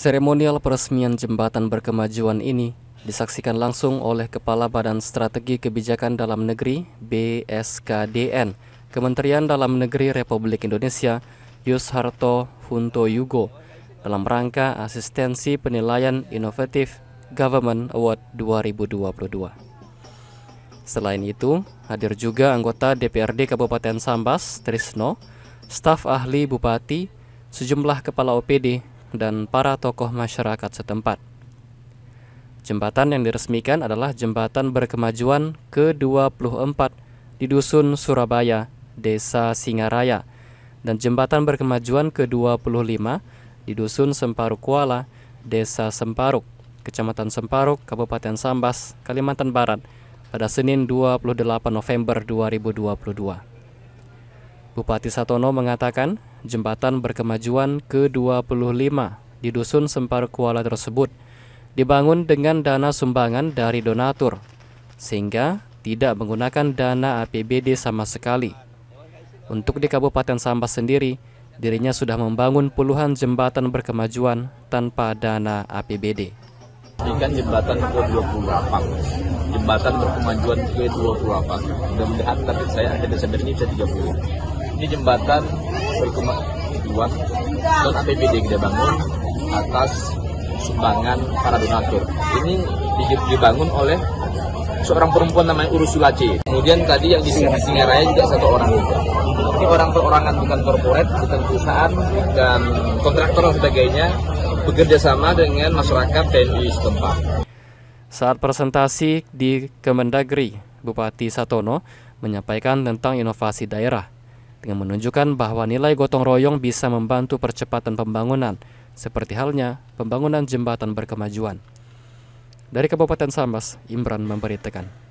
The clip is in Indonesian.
Seremonial peresmian jembatan berkemajuan ini disaksikan langsung oleh Kepala Badan Strategi Kebijakan Dalam Negeri BSKDN Kementerian Dalam Negeri Republik Indonesia Yus Harto Hunto Yugo dalam rangka asistensi penilaian inovatif Government Award 2022. Selain itu, hadir juga anggota DPRD Kabupaten Sambas, Trisno, staf ahli bupati, sejumlah kepala OPD, dan para tokoh masyarakat setempat. Jembatan yang diresmikan adalah Jembatan Berkemajuan ke-24 di Dusun Surabaya, Desa Singaraya, dan Jembatan Berkemajuan ke-25 di Dusun Semparuk Kuala, Desa Semparuk, Kecamatan Semparuk, Kabupaten Sambas, Kalimantan Barat, pada Senin 28 November 2022. Bupati Satono mengatakan jembatan berkemajuan ke-25 di Dusun Sempar Kuala tersebut dibangun dengan dana sumbangan dari donatur, sehingga tidak menggunakan dana APBD sama sekali. Untuk di Kabupaten Sambas sendiri, dirinya sudah membangun puluhan jembatan berkemajuan tanpa dana APBD. Ini kan jembatan ke-28, jembatan berkemajuan ke-28. Mudah-mudahan target saya akhir Desember ini bisa 30 ini jembatan berkemajuan dan APBD yang kita bangun atas sumbangan para donatur. Ini dibangun oleh seorang perempuan namanya Urusulaci. Kemudian tadi yang di Singaraya juga satu orang Ini orang perorangan bukan korporat, bukan perusahaan dan kontraktor dan sebagainya bekerja sama dengan masyarakat TNI setempat. Saat presentasi di Kemendagri, Bupati Satono menyampaikan tentang inovasi daerah dengan menunjukkan bahwa nilai gotong royong bisa membantu percepatan pembangunan, seperti halnya pembangunan jembatan berkemajuan. Dari Kabupaten Sambas, Imran memberitakan.